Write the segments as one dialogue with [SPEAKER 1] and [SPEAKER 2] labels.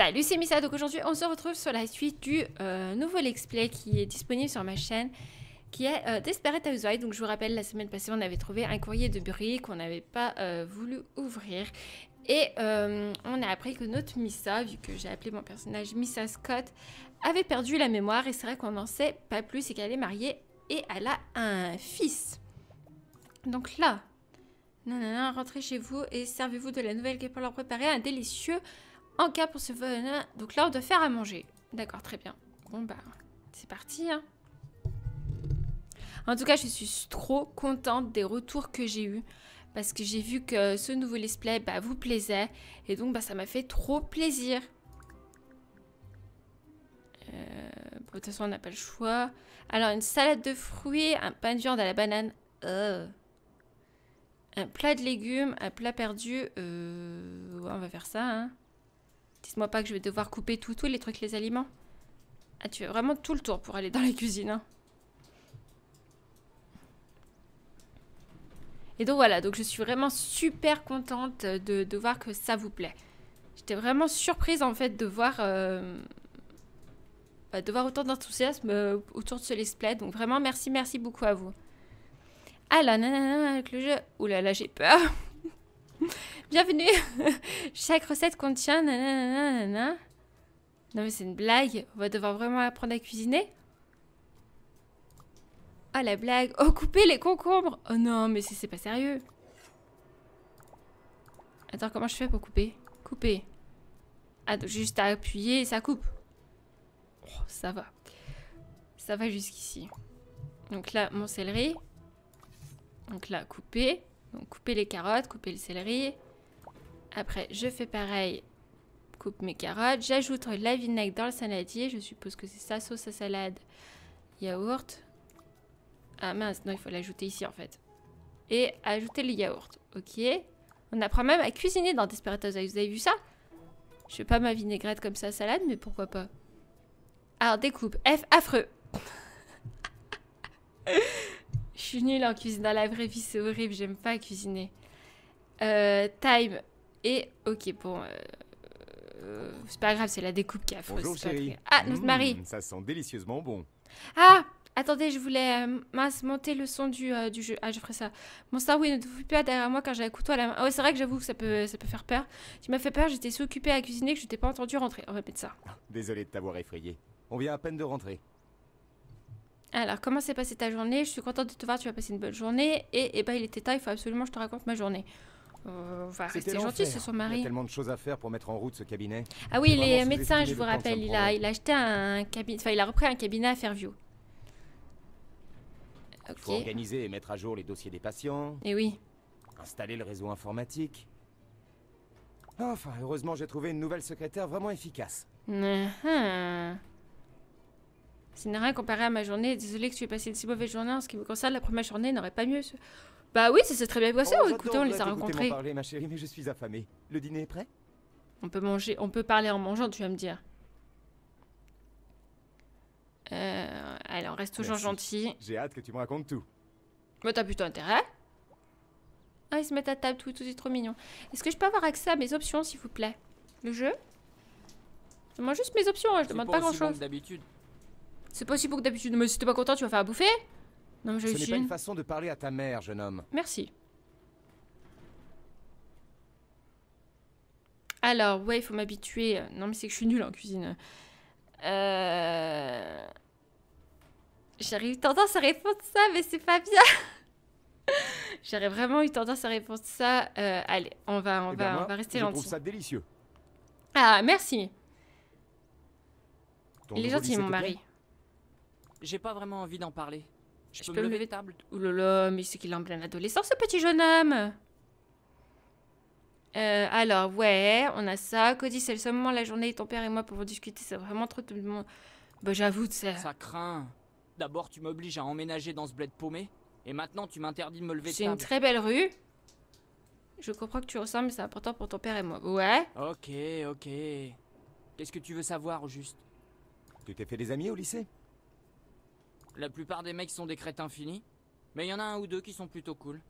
[SPEAKER 1] Salut, c'est Missa. Donc aujourd'hui, on se retrouve sur la suite du euh, nouveau Let's Play qui est disponible sur ma chaîne, qui est euh, Desperate Housewives. Donc je vous rappelle, la semaine passée, on avait trouvé un courrier de briques, qu'on n'avait pas euh, voulu ouvrir. Et on a appris que notre Missa, vu que j'ai appelé mon personnage Missa Scott, avait perdu la mémoire. Et c'est vrai qu'on n'en sait pas plus et qu'elle est mariée et elle a un fils. Donc là, non, non, non, rentrez chez vous et servez-vous de la nouvelle qui est pour leur préparer un délicieux en cas pour ce vol. Donc là, on doit faire à manger. D'accord, très bien. Bon, bah, c'est parti. Hein. En tout cas, je suis trop contente des retours que j'ai eus. Parce que j'ai vu que ce nouveau let's play bah, vous plaisait. Et donc, bah, ça m'a fait trop plaisir. Euh, de toute façon, on n'a pas le choix. Alors, une salade de fruits, un pain de viande à la banane. Euh. Un plat de légumes, un plat perdu. Euh, on va faire ça, hein. Dites-moi pas que je vais devoir couper tout, tous les trucs, les aliments. Ah, tu fais vraiment tout le tour pour aller dans la cuisine, hein. Et donc voilà, donc je suis vraiment super contente de, voir que ça vous plaît. J'étais vraiment surprise en fait de voir, euh, bah, de voir autant d'enthousiasme euh, autour de ce let's play. Donc vraiment merci, merci beaucoup à vous. Ah là, nanana, avec le jeu. Ouh là là, j'ai peur. Bienvenue Chaque recette contient nanana, Non mais c'est une blague. On va devoir vraiment apprendre à cuisiner. oh, la blague. Oh couper les concombres. Oh non mais c'est pas sérieux. Attends comment je fais pour couper Couper. Ah juste à appuyer et ça coupe. Oh, ça va. Ça va jusqu'ici. Donc là mon céleri. Donc là couper. Donc couper les carottes, couper le céleri. Après, je fais pareil, coupe mes carottes. J'ajoute la vinaigre dans le saladier. Je suppose que c'est ça, sauce à salade, yaourt. Ah mince, non, il faut l'ajouter ici en fait. Et ajouter le yaourt. Ok. On apprend même à cuisiner dans Housewives. Vous avez vu ça Je fais pas ma vinaigrette comme ça, salade, mais pourquoi pas. Alors, découpe. F, affreux. Je suis nulle en cuisine. Dans la vraie vie, c'est horrible. J'aime pas cuisiner. Euh, time. Et ok, bon. Euh, euh, c'est pas grave, c'est la découpe qui a affreuse. Ah, notre mmh, Marie mari.
[SPEAKER 2] Ça sent délicieusement bon.
[SPEAKER 1] Ah Attendez, je voulais euh, monter le son du, du jeu. Ah, je ferai ça. Mon Star, oui, ne te fous pas derrière moi quand j'ai un couteau à la main. Ah ouais, c'est vrai que j'avoue que ça peut, ça peut faire peur. Tu m'as fait peur, j'étais si occupée à cuisiner que je t'ai pas entendu rentrer. On répète ça.
[SPEAKER 2] Désolé de t'avoir effrayé. On vient à peine de rentrer.
[SPEAKER 1] Alors, comment s'est passée ta journée Je suis contente de te voir, tu as passé une bonne journée. Et, eh ben, il était temps, il faut absolument que je te raconte ma journée. Euh, gentil, c'est son mari. Il y a
[SPEAKER 2] tellement de choses à faire pour mettre en route ce cabinet. Ah oui, il est médecin, je vous rappelle. Il a, il
[SPEAKER 1] a acheté un cabinet, enfin, il a repris un cabinet à
[SPEAKER 2] Fairview. Il faut organiser et mettre à jour les dossiers des patients. Et eh oui. Installer le réseau informatique. Enfin, heureusement, j'ai trouvé une nouvelle secrétaire vraiment efficace.
[SPEAKER 1] Uh-huh. C'est n'importe C'est rien comparé à ma journée. Désolée que tu aies passé une si mauvaise journée. En ce qui me concerne, la première journée n'aurait pas mieux. Bah oui, ça s'est très bien passé. Oh, Écoutez, on les a rencontrés. Parler,
[SPEAKER 2] ma chérie, mais je suis affamée. Le dîner est prêt On peut
[SPEAKER 1] manger, on peut parler en mangeant, tu vas me dire. Euh, allez, on reste toujours gentil.
[SPEAKER 2] J'ai hâte que tu me racontes tout. Mais
[SPEAKER 1] t'as plutôt intérêt. Ah, ils se mettent à table tout, tout trop mignon. Est-ce que je peux avoir accès à mes options, s'il vous plaît Le jeu demande juste mes options, hein, je demande pas grand-chose. C'est pas que d'habitude. que d'habitude, mais si t'es pas content, tu vas faire à bouffer non, je Ce n'est pas une
[SPEAKER 2] façon de parler à ta mère, jeune homme.
[SPEAKER 1] Merci. Alors, ouais, il faut m'habituer. Non, mais c'est que je suis nulle en cuisine. Euh... J'arrive tendance à répondre ça, mais c'est pas bien. J'aurais vraiment eu tendance à répondre ça. Euh, allez, on va, on eh va, on va rester gentil. Je trouve ça délicieux. Ah, merci.
[SPEAKER 2] Les Il est gentil, mon mari.
[SPEAKER 1] J'ai pas vraiment envie d'en parler. Je, peux, me lever, table. Oulala, mais c'est qu'il est en pleine adolescence, ce petit jeune homme. Euh, alors, ouais, on a ça. Cody, c'est le seul moment de la journée. Ton père et moi pouvons discuter. C'est vraiment trop tout monde. Bah, j'avoue, ça. Ça craint.
[SPEAKER 3] D'abord, tu m'obliges à emménager dans ce bled paumé. Et maintenant, tu m'interdis de me lever table. C'est une très
[SPEAKER 1] belle rue. Je comprends que tu ressembles, mais c'est important pour ton père et moi. Ouais.
[SPEAKER 3] Ok, ok. Qu'est-ce que tu veux savoir, au juste
[SPEAKER 2] Tu t'es fait des amis au lycée
[SPEAKER 3] la plupart des mecs sont des crétins finis, mais il y en a un ou deux qui sont plutôt cool.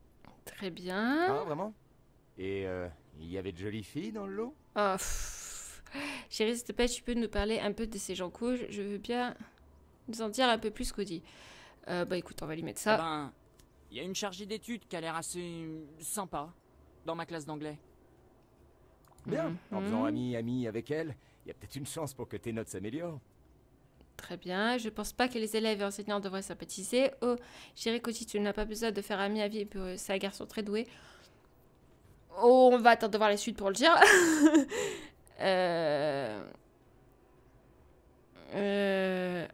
[SPEAKER 1] Très bien. Ah,
[SPEAKER 2] vraiment Et euh, il y avait de jolies filles dans le lot
[SPEAKER 1] Oh, Chérie, s'il te plaît, tu peux nous parler un peu de ces gens cool Je veux bien nous en dire un peu plus, Cody. Euh, bah écoute, on va lui mettre ça. Eh ben, il y a une chargée d'études qui a l'air assez sympa dans ma classe d'anglais. Bien, mm-hmm.
[SPEAKER 2] en faisant ami-ami avec elle, il y a peut-être une chance pour que tes notes s'améliorent.
[SPEAKER 1] Très bien. Je pense pas que les élèves et enseignants devraient sympathiser. Oh, chérie Coty, tu n'as pas besoin de faire ami à vie. Euh, C'est un garçon très doué. Oh, on va attendre de voir les suites pour le dire. euh... Euh...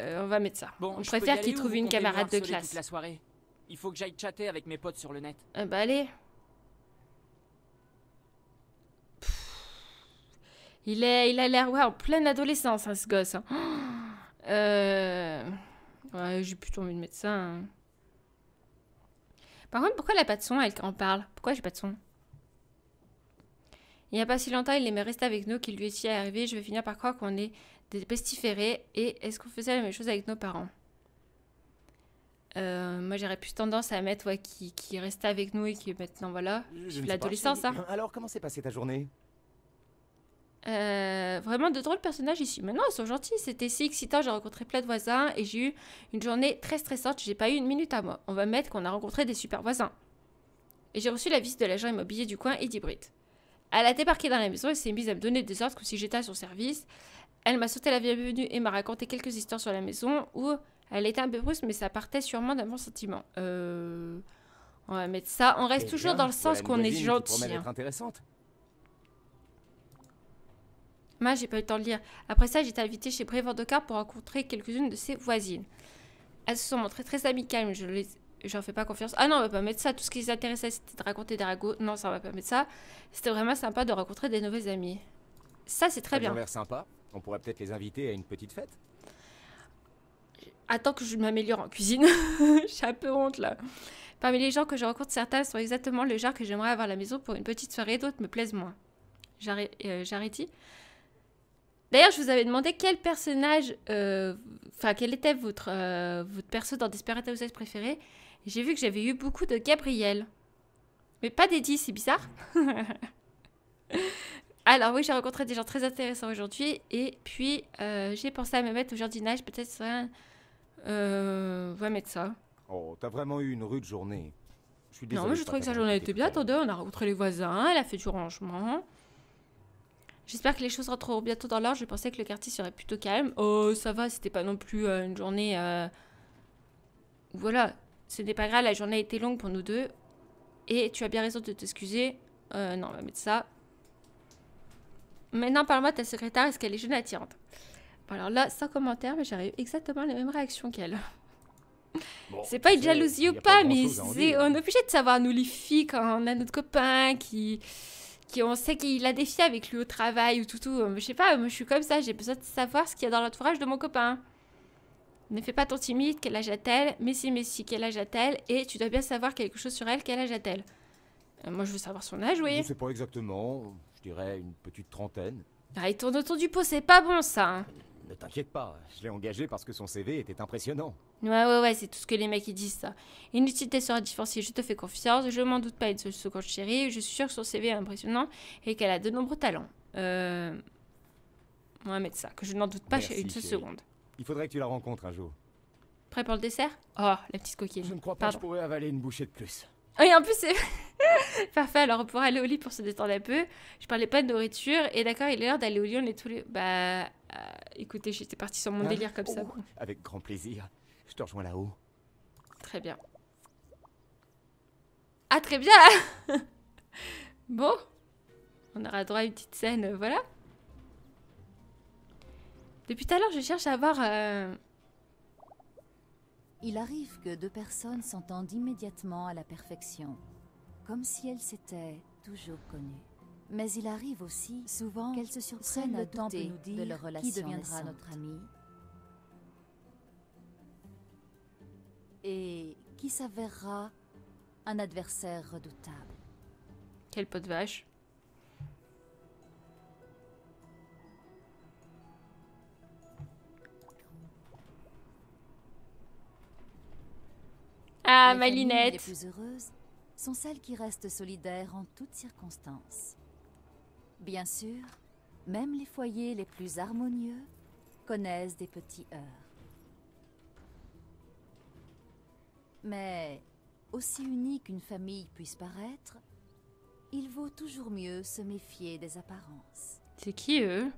[SPEAKER 1] on va mettre ça. Bon, on préfère qu'il trouve une camarade de classe. la soirée. Il faut que j'aille chatter avec mes potes sur le net. Euh, bah allez. Il, est, il a l'air ouais, en pleine adolescence, hein, ce gosse. Hein. Euh, j'ai plutôt envie de mettre ça. Hein. Par contre, pourquoi elle n'a pas de son, elle en parle Pourquoi j'ai pas de son Il n'y a pas si longtemps, il aimait rester avec nous, qu'il lui est arrivé. Je vais finir par croire qu'on est des pestiférés. Et est-ce qu'on faisait la même chose avec nos parents euh, moi, j'aurais plus tendance à mettre ouais, qui, qui restait avec nous et qui est maintenant, voilà, l'adolescence. Alors, comment
[SPEAKER 2] s'est passée ta journée
[SPEAKER 1] euh, vraiment de drôles personnages ici. Maintenant, ils sont gentils. C'était si excitant. J'ai rencontré plein de voisins et j'ai eu une journée très stressante. J'ai pas eu une minute à moi. On va mettre qu'on a rencontré des super voisins. Et j'ai reçu la visite de l'agent immobilier du coin, Eddie Britt. Elle a débarqué dans la maison et s'est mise à me donner des ordres comme si j'étais à son service. Elle m'a sauté la bienvenue et m'a raconté quelques histoires sur la maison où elle était un peu brusque, mais ça partait sûrement d'un bon sentiment.
[SPEAKER 2] Euh,
[SPEAKER 1] on va mettre ça. On reste eh toujours dans le sens qu'on est gentil. Hein. Intéressante. Moi, j'ai pas eu le temps de lire. Après ça, j'ai été invitée chez de Carte pour rencontrer quelques-unes de ses voisines. Elles se sont montrées très amicales, mais je les j'en fais pas confiance. Ah non, on va pas mettre ça. Tout ce qui les intéressait, c'était de raconter des ragots. Non, ça, on va pas mettre ça. C'était vraiment sympa de rencontrer des nouvelles amis. Ça, c'est très bien. Ça
[SPEAKER 2] sympa. On pourrait peut-être les inviter à une petite fête.
[SPEAKER 1] Attends que je m'améliore en cuisine. j'ai un peu honte, là. Parmi les gens que je rencontre, certains sont exactement le genre que j'aimerais avoir à la maison pour une petite soirée, d'autres me plaisent moins. Euh, J'arrête. D'ailleurs, je vous avais demandé quel personnage, euh, enfin, quel était votre, euh, votre perso dans Desperate Housewives préféré. J'ai vu que j'avais eu beaucoup de Gabriel. Mais pas 10, c'est bizarre. Alors oui, j'ai rencontré des gens très intéressants aujourd'hui et puis euh, j'ai pensé à me mettre au jardinage, peut-être ça... va mettre ça.
[SPEAKER 2] Oh, t'as vraiment eu une rude journée.
[SPEAKER 4] Je suis désolée. Non, mais je trouvais que sa journée était
[SPEAKER 1] bien. Attendez, on a rencontré les voisins, elle a fait du rangement. J'espère que les choses rentreront bientôt dans l'ordre. Je pensais que le quartier serait plutôt calme. Oh, ça va, c'était pas non plus euh, une journée. Euh, voilà, ce n'est pas grave, la journée a été longue pour nous deux. Et tu as bien raison de t'excuser. Euh, non, on va mettre ça. Maintenant, parle-moi de ta secrétaire. Est-ce qu'elle est jeune et attirante Alors là, sans commentaire, mais eu exactement la même réaction qu'elle.
[SPEAKER 3] c'est pas une jalousie ou pas mais hein. on est
[SPEAKER 1] obligé de savoir, nous les filles, quand on a notre copain qui on sait qu'il a des avec lui au travail ou tout tout. Euh, je sais pas, je suis comme ça, j'ai besoin de savoir ce qu'il y a dans l'entourage de mon copain. Ne fais pas ton timide, quel âge a-t-elle Mais si, mais si, quel âge a-t-elle Et tu dois bien savoir quelque chose sur elle, quel âge a-t-elle euh, Moi je veux savoir son âge, oui. Je sais
[SPEAKER 2] pas exactement, je dirais une petite trentaine.
[SPEAKER 1] Ah, il tourne autour du pot, c'est pas bon ça. Hein.
[SPEAKER 2] Ne t'inquiète pas, je l'ai engagé parce que son CV était impressionnant.
[SPEAKER 1] Ouais, ouais, ouais, c'est tout ce que les mecs ils disent, ça. Inutile d'être sur la je te fais confiance, je m'en doute pas une seule seconde, chérie. Je suis sûre que son CV est impressionnant et qu'elle a de nombreux talents. Euh... On va mettre ça, que je n'en doute pas une seule seconde.
[SPEAKER 2] Il faudrait que tu la rencontres un jour.
[SPEAKER 1] Prêt pour le dessert
[SPEAKER 2] Oh, la petite coquille Je ne crois pas que je pourrais avaler une bouchée de plus.
[SPEAKER 1] Oui, en plus, c'est. Parfait, alors on pourrait aller au lit pour se détendre un peu. Je parlais pas de nourriture, et d'accord, il est l'heure d'aller au lit, on est tous les. Bah. Euh, écoutez, j'étais partie sur mon hein délire comme ça. Oh,
[SPEAKER 2] avec grand plaisir. Je te rejoins là-haut.
[SPEAKER 1] Très bien. Ah, très bien Bon. On aura droit à une petite scène,
[SPEAKER 4] euh, voilà. Depuis tout à l'heure, je cherche à voir. Euh, il arrive que deux personnes s'entendent immédiatement à la perfection, comme si elles s'étaient toujours connues. Mais il arrive aussi souvent qu'elles se surprennent à temps de, nous dire de leur relation deviendra notre amie. et qui s'avérera un adversaire redoutable. Quel pot de vache Ah, ma linette Les plus heureuses sont celles qui restent solidaires en toutes circonstances. Bien sûr, même les foyers les plus harmonieux connaissent des petits heurts. Mais, aussi unique qu'une famille puisse paraître, il vaut toujours mieux se méfier des apparences. C'est qui eux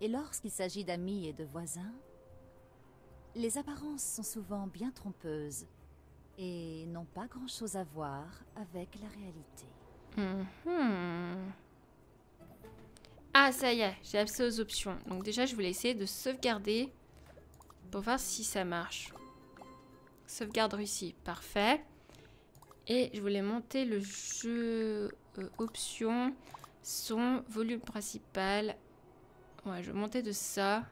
[SPEAKER 4] Et lorsqu'il s'agit d'amis et de voisins, les apparences sont souvent bien trompeuses et n'ont pas grand-chose à voir avec la réalité.
[SPEAKER 1] Mhm. Ah, ça y est, j'ai accès aux options. Donc déjà, je voulais essayer de sauvegarder pour voir si ça marche. Sauvegarde Russie, parfait. Et je voulais monter le jeu euh, option, son volume principal. Ouais, je vais monter de ça.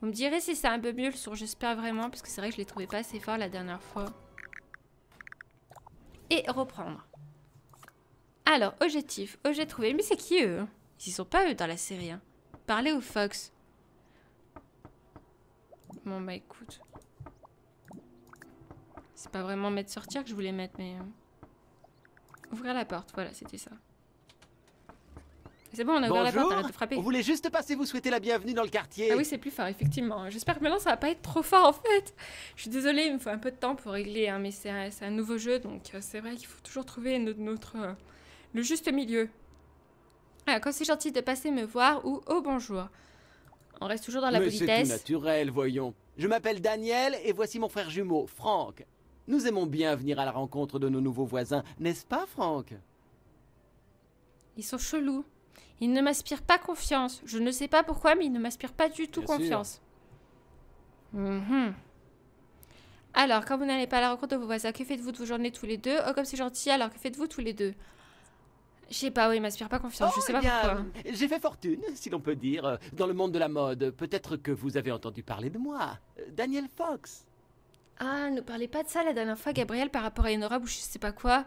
[SPEAKER 1] Vous me direz si c'est un peu mieux le son, j'espère vraiment, parce que c'est vrai que je l'ai trouvé pas assez fort la dernière fois. Et reprendre. Alors, objectif. Objet oh, trouvé. Mais c'est qui eux Ils sont pas eux dans la série. Hein. Parler aux Fox. Bon bah écoute. C'est pas vraiment mettre sortir que je voulais mettre, mais... Euh, ouvrir la porte, voilà, c'était ça. C'est bon, on a ouvert la porte, arrête de frapper. On voulait juste passer vous souhaiter la bienvenue dans le quartier. Ah oui, c'est plus fort, effectivement. J'espère que maintenant ça va pas être trop fort en fait. Je suis désolée, il me faut un peu de temps pour régler, hein, mais c'est un, nouveau jeu, donc euh, c'est vrai qu'il faut toujours trouver notre, euh, le juste milieu. Ah, quand c'est gentil de passer me voir ou oh bonjour. On reste toujours dans la Mais politesse. C'est
[SPEAKER 5] naturel, voyons. Je m'appelle Daniel et voici mon frère jumeau, Franck. Nous aimons bien venir à la rencontre de nos nouveaux voisins, n'est-ce pas, Franck
[SPEAKER 1] Ils sont chelous. Ils ne m'inspirent pas confiance. Je ne sais pas pourquoi, mais ils ne m'inspirent pas du tout confiance. Mhm. Alors, quand vous n'allez pas à la rencontre de vos voisins, que faites-vous de vos journées tous les deux Oh, comme c'est gentil, alors que faites-vous tous les deux je sais pas, oui, il m'inspire pas confiance, je oh, sais pas eh bien, pourquoi.
[SPEAKER 5] J'ai fait fortune, si l'on peut dire, dans le monde de la mode. Peut-être que vous avez entendu parler de
[SPEAKER 1] moi, Daniel Fox. Ah, ne parlez pas de ça la dernière fois, Gabriel, par rapport à une ou je sais pas quoi.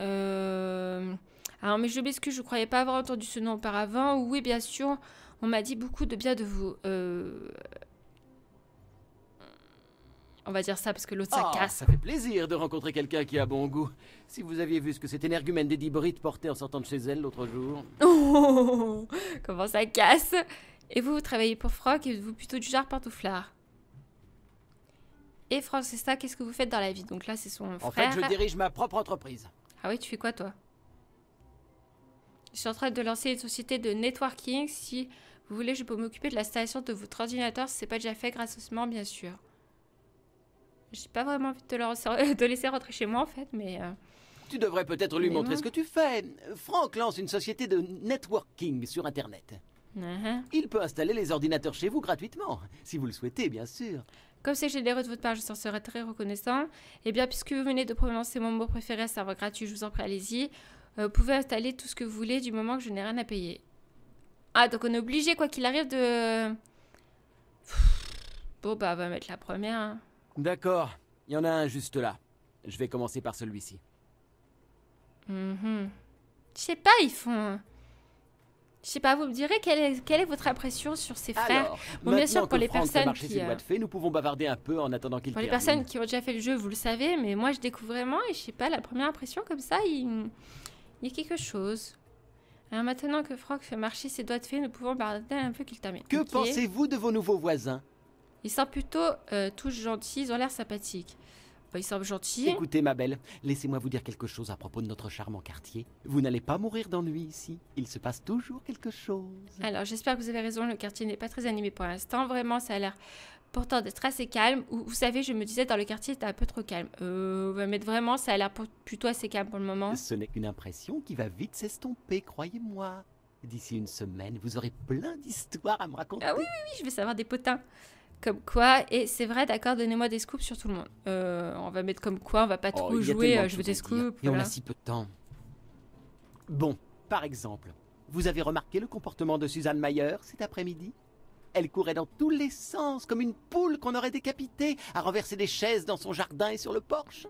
[SPEAKER 1] Euh... Alors, mais je m'excuse, je croyais pas avoir entendu ce nom auparavant. Oui, bien sûr, on m'a dit beaucoup de bien de vous. Euh... On va dire ça parce que l'autre
[SPEAKER 5] ça ah, casse. Ça fait plaisir de rencontrer quelqu'un qui a bon goût. Si vous aviez vu ce que cet énergumène des Britt portait en sortant de chez elle l'autre jour.
[SPEAKER 1] Oh, comment ça casse Et vous, vous travaillez pour Frog et vous plutôt du genre pantouflard. Et Frog, c'est ça, qu'est-ce que vous faites dans la vie Donc là, c'est son frère. En fait, je dirige
[SPEAKER 5] ma propre entreprise.
[SPEAKER 1] Ah oui, tu fais quoi toi Je suis en train de lancer une société de networking. Si vous voulez, je peux m'occuper de la station de votre ordinateur si c'est pas déjà fait gracieusement, bien sûr j'ai pas vraiment envie de te, laisser rentrer chez moi en fait, mais. Euh,
[SPEAKER 5] tu devrais peut-être lui montrer ce que tu fais. Franck lance une société de networking sur Internet. Uh-huh. Il peut installer les ordinateurs chez vous gratuitement, si vous le souhaitez, bien sûr.
[SPEAKER 1] Comme c'est généreux de votre part, je s'en serais très reconnaissant. Eh bien, puisque vous venez de prononcer mon mot préféré, à savoir gratuit, je vous en prie, allez-y. Euh, vous pouvez installer tout ce que vous voulez du moment que je n'ai rien à payer. Ah, donc on est obligé, quoi qu'il arrive, de... Bon, bah, on va mettre la première. Hein.
[SPEAKER 5] D'accord. Il y en a un juste là. Je vais commencer par celui-ci.
[SPEAKER 1] Mm Je sais pas, ils font... Je sais pas, vous me direz quelle est, votre impression sur ces frères Alors, bon, Bien sûr, pour les personnes qui. Euh,
[SPEAKER 5] fait, nous pouvons bavarder un peu en attendant qu'il Pour les personnes qui
[SPEAKER 1] ont déjà fait le jeu, vous le savez, mais moi je découvre vraiment et je sais pas, la première impression comme ça, il, y a quelque chose. Alors maintenant que Franck fait marcher ses doigts de fée, nous pouvons bavarder un peu qu'il termine. Que pensez-vous de vos nouveaux voisins ils sont plutôt euh, tous gentils, ils ont l'air sympathiques. Bah, ils semblent gentils. Hein. Écoutez, ma belle,
[SPEAKER 5] laissez-moi vous dire quelque chose à propos de notre charmant quartier. Vous n'allez pas mourir d'ennui ici. Il se passe toujours
[SPEAKER 3] quelque chose.
[SPEAKER 1] Alors, j'espère que vous avez raison. Le quartier n'est pas très animé pour l'instant. Vraiment, ça a l'air pourtant d'être assez calme. Vous, savez, je me disais, dans le quartier, c'était un peu trop calme. Euh, mais vraiment, ça a l'air plutôt assez calme pour le moment. Ce
[SPEAKER 5] n'est qu'une impression qui va vite s'estomper, croyez-moi. D'ici une semaine, vous aurez plein
[SPEAKER 1] d'histoires à me raconter. Ah oui, oui, oui, je vais savoir des potins. Comme quoi, et c'est vrai, d'accord, donnez-moi des scoops sur tout le monde. Euh, on va mettre comme quoi, on va pas trop oh, jouer, euh, je veux des scoops.
[SPEAKER 5] Et on a si peu de temps. Bon, par exemple, vous avez remarqué le comportement de Suzanne Mayer cet après-midi Elle courait dans tous les sens, comme une poule qu'on aurait décapitée, à renverser des chaises dans son jardin et sur le porche.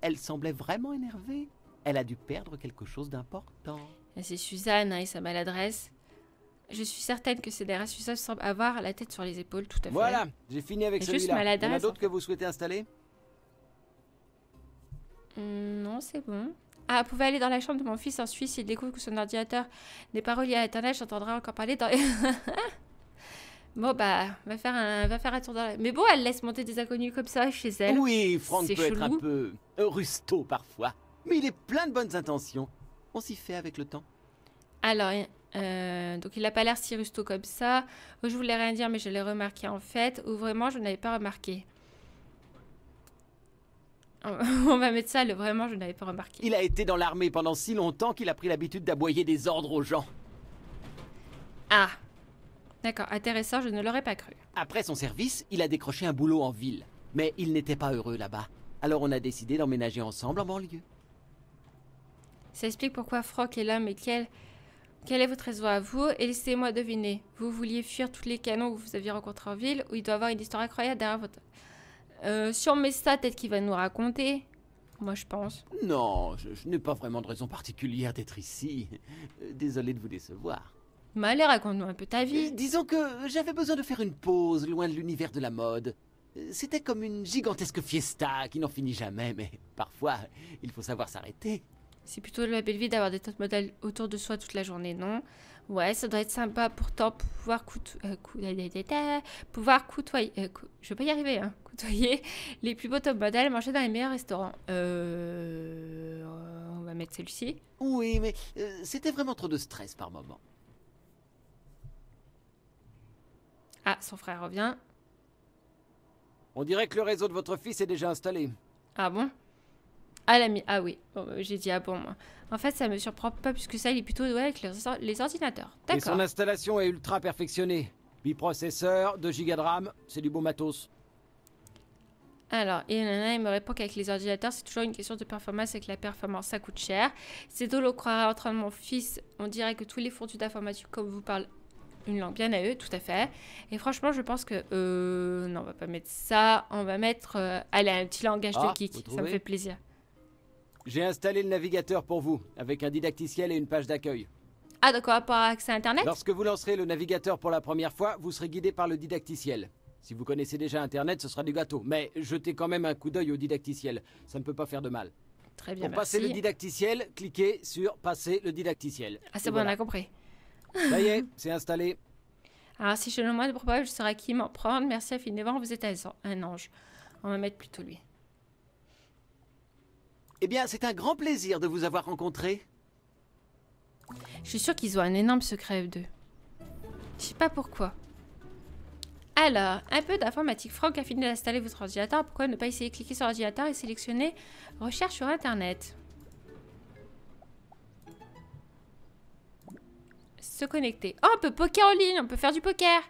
[SPEAKER 5] Elle semblait vraiment énervée. Elle a dû perdre quelque chose d'important.
[SPEAKER 1] C'est Suzanne hein, et sa maladresse. Je suis certaine que ces des suisses semblent avoir la tête sur les épaules, tout à fait. Voilà, j'ai fini avec celui-là. Il y en a hein, d'autres
[SPEAKER 5] que vous souhaitez installer
[SPEAKER 1] mm, Non, c'est bon. Ah, vous pouvez aller dans la chambre de mon fils en Suisse. il découvre que son ordinateur n'est pas relié à Internet, j'entendrai encore parler dans... bon, bah, va faire un, va faire tour dans la... Mais bon, elle laisse monter des inconnus comme ça chez elle. Oui, Franck peut être un
[SPEAKER 5] peu euh, rusto parfois. Mais il est plein de bonnes intentions. On s'y fait avec le temps.
[SPEAKER 1] Alors, euh, donc il n'a pas l'air si rusto comme ça. Je voulais rien dire mais je l'ai remarqué en fait. Ou vraiment je n'avais pas remarqué. On va mettre ça, le vraiment je n'avais pas remarqué. Il a
[SPEAKER 5] été dans l'armée pendant si longtemps qu'il a pris l'habitude d'aboyer des ordres aux gens.
[SPEAKER 1] Ah. D'accord, intéressant, je ne l'aurais pas cru.
[SPEAKER 5] Après son service, il a décroché un boulot en ville. Mais il n'était pas heureux là-bas. Alors on a décidé d'emménager ensemble en banlieue.
[SPEAKER 1] Ça explique pourquoi Frock est là, mais quel... Quel est votre raison à vous Et laissez-moi deviner. Vous vouliez fuir tous les canons que vous aviez rencontrés en ville ou il doit avoir une histoire incroyable derrière votre... Euh, sur Messa, peut-être qu'il va nous raconter. Moi, je pense.
[SPEAKER 5] Non, je, n'ai pas vraiment de raison particulière d'être ici. Euh, désolé de vous décevoir. Mais allez,
[SPEAKER 1] raconte-nous un peu ta vie. Euh, disons
[SPEAKER 5] que j'avais besoin de faire une pause loin de l'univers de la mode. Euh, c'était comme une gigantesque fiesta qui n'en finit jamais, mais parfois, il faut savoir s'arrêter.
[SPEAKER 1] C'est plutôt la belle vie d'avoir des top modèles autour de soi toute la journée, non Ouais, ça doit être sympa pourtant pouvoir, euh, pouvoir coutoyer, euh, je vais pas y arriver, hein, Côtoyer les plus beaux top modèles, manger dans les meilleurs restaurants. Euh, on va mettre celui-ci. Oui, mais euh, c'était vraiment trop de stress par moment. Ah, son frère revient.
[SPEAKER 5] On dirait que le réseau de votre fils est déjà installé.
[SPEAKER 1] Ah bon ah, ah oui, bah, j'ai dit ah bon. En fait, ça me surprend pas puisque ça, il est plutôt doué avec les, ordinateurs. D'accord. Et son
[SPEAKER 5] installation est ultra perfectionnée. Biprocesseur, 2 Go de RAM, c'est du beau matos.
[SPEAKER 1] Alors, il me répond qu'avec les ordinateurs, c'est toujours une question de performance et que la performance, ça coûte cher. C'est d'où on croirait en train de mon fils. On dirait que tous les fondus d'informatique comme vous parlent une langue bien à eux, tout à fait. Et franchement, je pense que... Euh, non, on va pas mettre ça. On va mettre... Euh, allez, un petit langage de ah, geek. Ça me fait plaisir.
[SPEAKER 5] J'ai installé le navigateur pour vous, avec un didacticiel et une page d'accueil.
[SPEAKER 1] Ah d'accord, pas accès à Internet Lorsque
[SPEAKER 5] vous lancerez le navigateur pour la première fois, vous serez guidé par le didacticiel. Si vous connaissez déjà Internet, ce sera du gâteau. Mais jetez quand même un coup d'œil au didacticiel, ça ne peut pas faire de mal.
[SPEAKER 1] Très bien, Pour passer le
[SPEAKER 5] didacticiel, cliquez sur Passer le didacticiel. Ah c'est bon, on a compris. Ça y est,
[SPEAKER 1] c'est installé. Alors ah, si je le moins de probable, je saurai qui m'en prendre. Merci infiniment, vous êtes un ange. On va mettre plutôt lui.
[SPEAKER 5] Eh bien, c'est un grand plaisir de vous avoir rencontré.
[SPEAKER 1] Je suis sûre qu'ils ont un énorme secret, F2. Je sais pas pourquoi. Alors, un peu d'informatique. Franck a fini d'installer votre ordinateur. Pourquoi ne pas essayer de cliquer sur ordinateur et sélectionner Recherche sur Internet Se connecter. Oh, on peut poker en ligne, on peut faire du poker.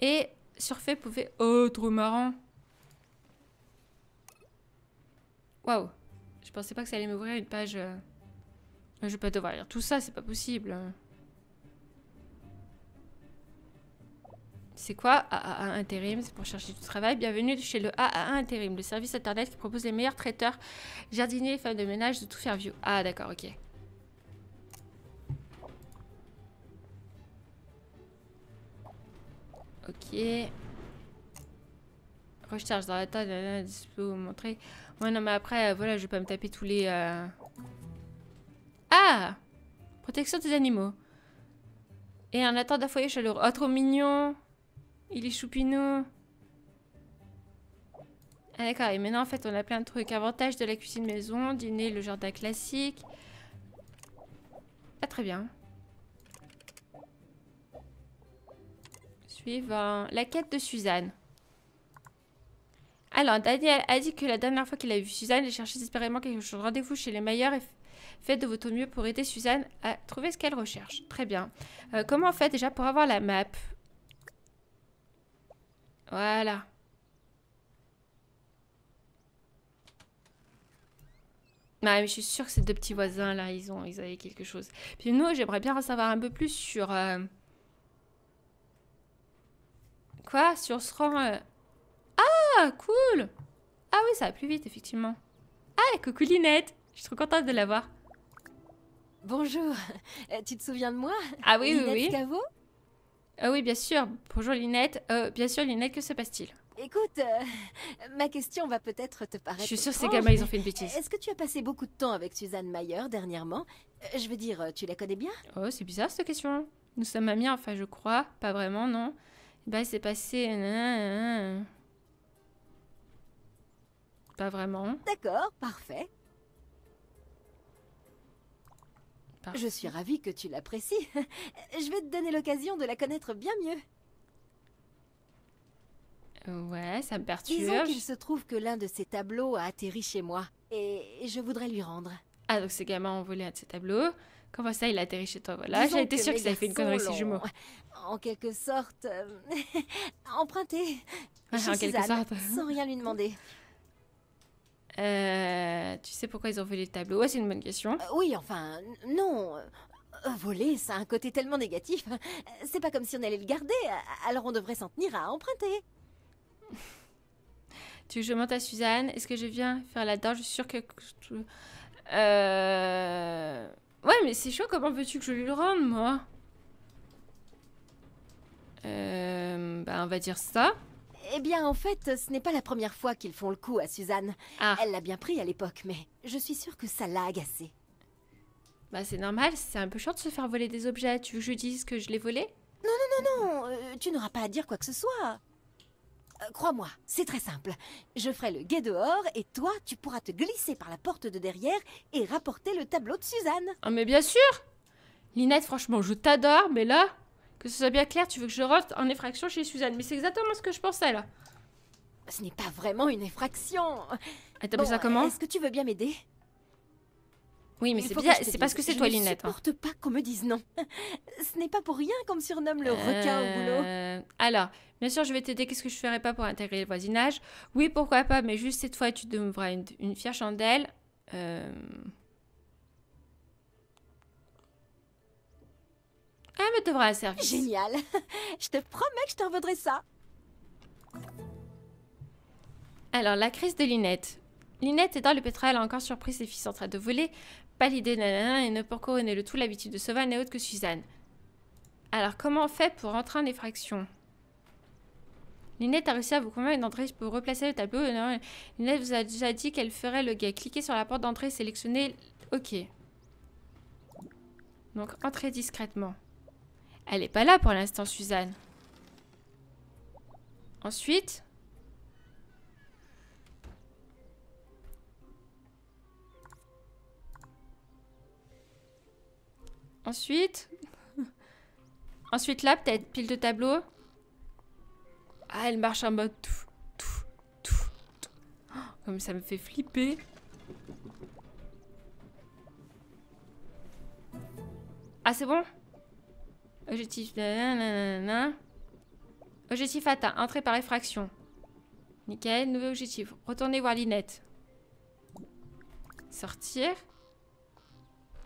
[SPEAKER 1] Et surfer pouvait... Oh, trop marrant. Waouh Je pensais pas que ça allait m'ouvrir une page... Je vais pas devoir lire tout ça, c'est pas possible. C'est quoi AAA Intérim C'est pour chercher du travail. Bienvenue chez le A Intérim, le service internet qui propose les meilleurs traiteurs, jardiniers femmes de ménage de tout faire view. Ah d'accord, ok. Ok. Recherche dans la table, je peux vous montrer. Ouais, non, mais après, euh, voilà, je vais pas me taper tous les... Euh. Ah Protection des animaux. Et un attente d'un foyer chaleureux. Oh, trop mignon Il est choupinou ah, d'accord, et maintenant en fait on a plein de trucs. Avantages de la cuisine maison, dîner, le jardin classique. Pas ah, très bien. Suivant. La quête de Suzanne. Alors, Daniel a dit que la dernière fois qu'il a vu Suzanne, il cherchait désespérément quelque chose. Rendez-vous chez les meilleurs et faites de votre mieux pour aider Suzanne à trouver ce qu'elle recherche. Très bien. Euh, comment on fait déjà pour avoir la map Voilà. mais je suis sûre que ces deux petits voisins là, ils ont, ils avaient quelque chose. Puis nous, j'aimerais bien en savoir un peu plus sur euh, quoi, sur ce rang. Euh, ah, cool Ah oui, ça va plus vite, effectivement. Ah, coucou Linette Je suis trop contente de la voir. Bonjour,
[SPEAKER 3] euh, tu te souviens de moi Ah oui, oui, oui.
[SPEAKER 1] ah oui, bien sûr. Bonjour Linette. Euh, bien sûr, Linette, que se
[SPEAKER 3] passe-t-il Écoute, euh, ma question va peut-être te paraître. Je suis sûre que ces gamins, ils ont fait une bêtise. Est-ce que tu as passé beaucoup de temps avec Suzanne Mayer dernièrement Je veux dire, tu la connais bien Oh, c'est bizarre cette question. Nous sommes amis, enfin, je crois. Pas vraiment, non Bah, ben, il passé. Pas vraiment. D'accord, parfait. Je suis ravie que tu l'apprécies. Je vais te donner l'occasion de la connaître bien mieux.
[SPEAKER 1] Ouais, ça me perturbe. Disons qu'il se
[SPEAKER 3] trouve que l'un de ses tableaux a atterri chez moi. Et je voudrais lui rendre.
[SPEAKER 1] Ah, donc ce gamin ont volé un de ses tableaux. Comment ça, il a atterri chez toi Voilà, j'ai été sûre que ça fait une connerie ces jumeaux.
[SPEAKER 3] En quelque sorte, euh, emprunté.
[SPEAKER 1] Ah, en quelque sorte. Sans
[SPEAKER 3] rien lui demander.
[SPEAKER 1] Euh, tu sais
[SPEAKER 3] pourquoi ils ont volé le tableau Ouais, c'est une bonne question. Euh, oui, enfin, non. Euh, voler, ça a un côté tellement négatif. C'est pas comme si on allait le garder, alors on devrait s'en tenir à emprunter. tu veux que je monte à Suzanne Est-ce que je viens faire la danse Je suis sûre que...
[SPEAKER 1] Euh... Ouais, mais c'est chaud, comment veux-tu que je lui le rende, moi
[SPEAKER 3] euh, bah, on va dire ça. Eh bien, en fait, ce n'est pas la première fois qu'ils font le coup à Suzanne. Ah. Elle l'a bien pris à l'époque, mais je suis sûre que ça l'a agacée. Bah, c'est normal, c'est un peu chiant de se faire voler des objets. Tu veux que je dise que je l'ai volé Non, non, non, non, euh, tu n'auras pas à dire quoi que ce soit. Euh, crois-moi, c'est très simple. Je ferai le guet dehors et toi, tu pourras te glisser par la porte de derrière et rapporter le tableau de Suzanne. Ah,
[SPEAKER 1] mais bien sûr Linette, franchement, je t'adore, mais là, que ce soit bien clair, tu veux que je rentre en effraction chez Suzanne. Mais c'est exactement ce que je pensais là.
[SPEAKER 3] Ce n'est pas vraiment une effraction. Attends, bon, ça comment Est-ce que tu veux bien m'aider
[SPEAKER 1] Oui, mais c'est c'est parce que c'est toi, Linette. Je ne hein.
[SPEAKER 3] supporte pas qu'on me dise non. Ce n'est pas pour rien qu'on me surnomme le requin au boulot. Euh, alors, bien sûr, je vais t'aider. Qu'est-ce que je ferai
[SPEAKER 1] pas pour intégrer le voisinage Oui, pourquoi pas, mais juste cette fois, tu devras une, une fière chandelle. Euh... Elle me devra un service. Génial. Je te promets que je te revaudrai ça. Alors, la crise de Linette. Linette dans le pétrole a encore surpris ses fils en train de voler, Pas l'idée, nanana et ne pour couronner le tout l'habitude de Sauval n'est autre que Suzanne. Alors, comment on fait pour entrer en effraction Linette a réussi à vous convaincre d'entrer pour replacer le tableau. Non, Linette vous a déjà dit qu'elle ferait le guet. Cliquez sur la porte d'entrée, sélectionnez OK. Donc, entrez discrètement. Elle est pas là pour l'instant, Suzanne. Ensuite... Ensuite... Ensuite là, peut-être pile de tableau. Ah, elle marche en mode tout, tout, tout, oh, comme ça me fait flipper. Ah, c'est bon Objectif... Nanana. Objectif atteint. Entrée par effraction. Nickel. nouvel objectif. Retourner voir Linette. Sortir.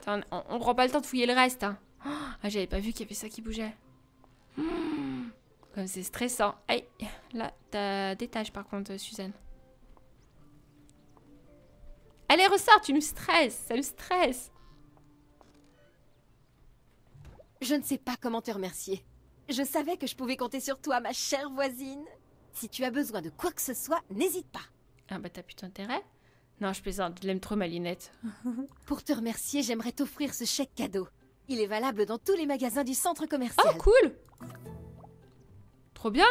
[SPEAKER 1] on, ne prend pas le temps de fouiller le reste. Hein. ah, j'avais pas vu qu'il y avait ça qui bougeait. Comme c'est stressant. Là, t'as des tâches par contre, Suzanne. Allez, ressort,
[SPEAKER 3] tu nous stresses. Ça nous stresse. Je ne sais pas comment te remercier. Je savais que je pouvais compter sur toi, ma chère voisine. Si tu as besoin de quoi que ce soit, n'hésite pas. Ah bah t'as plus d'intérêt Non, je plaisante, je l'aime trop ma linette. Pour te remercier, j'aimerais t'offrir ce chèque cadeau. Il est valable dans tous les magasins du centre commercial. Oh, cool Trop bien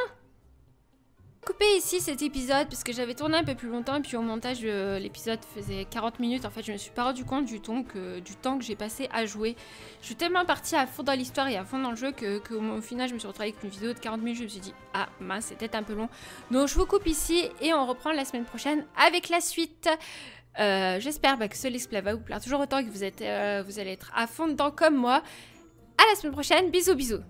[SPEAKER 1] couper ici cet épisode parce que j'avais tourné un peu plus longtemps et puis au montage euh, l'épisode faisait 40 minutes en fait je me suis pas rendu compte du temps que, du temps que j'ai passé à jouer. Je suis tellement partie à fond dans l'histoire et à fond dans le jeu que, au final je me suis retrouvée avec une vidéo de 40 minutes je me suis dit ah mince c'était un peu long donc je vous coupe ici et on reprend la semaine prochaine avec la suite. Euh, j'espère bah, que ce Lexplay va vous plaire toujours autant que vous, êtes, euh, vous allez être à fond dedans comme moi. À la semaine prochaine, bisous bisous